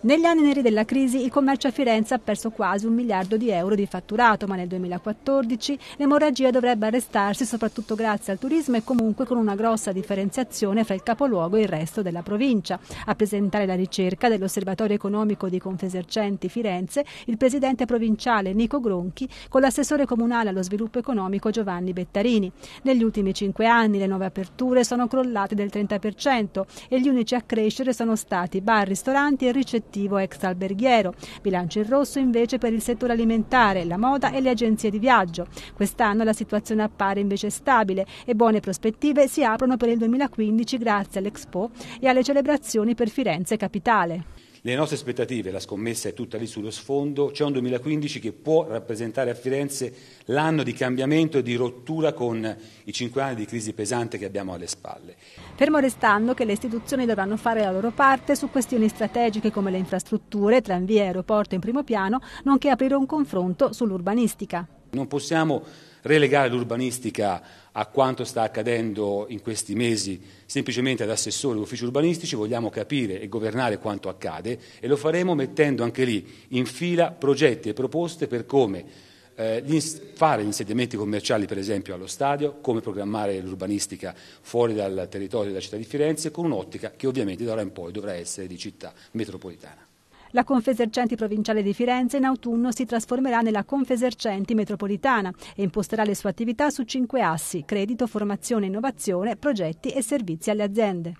Negli anni neri della crisi il commercio a Firenze ha perso quasi un miliardo di euro di fatturato, ma nel 2014 l'emorragia dovrebbe arrestarsi soprattutto grazie al turismo e comunque con una grossa differenziazione fra il capoluogo e il resto della provincia. A presentare la ricerca dell'Osservatorio economico di Confesercenti Firenze il presidente provinciale Nico Gronchi con l'assessore comunale allo sviluppo economico Giovanni Bettarini. Negli ultimi cinque anni le nuove aperture sono crollate del 30% e gli unici a crescere sono stati bar, ristoranti e ricettori collettivo ex alberghiero. Bilancio in rosso invece per il settore alimentare, la moda e le agenzie di viaggio. Quest'anno la situazione appare invece stabile e buone prospettive si aprono per il 2015 grazie all'Expo e alle celebrazioni per Firenze Capitale. Le nostre aspettative, la scommessa è tutta lì sullo sfondo, c'è un 2015 che può rappresentare a Firenze l'anno di cambiamento e di rottura con i cinque anni di crisi pesante che abbiamo alle spalle. Fermo restando che le istituzioni dovranno fare la loro parte su questioni strategiche come le infrastrutture, tranvie, aeroporto in primo piano, nonché aprire un confronto sull'urbanistica. Non possiamo relegare l'urbanistica a quanto sta accadendo in questi mesi semplicemente ad assessori uffici urbanistici, vogliamo capire e governare quanto accade e lo faremo mettendo anche lì in fila progetti e proposte per come eh, fare gli insediamenti commerciali per esempio allo stadio, come programmare l'urbanistica fuori dal territorio della città di Firenze con un'ottica che ovviamente da ora in poi dovrà essere di città metropolitana. La Confesercenti provinciale di Firenze in autunno si trasformerà nella Confesercenti metropolitana e imposterà le sue attività su cinque assi: credito, formazione, innovazione, progetti e servizi alle aziende.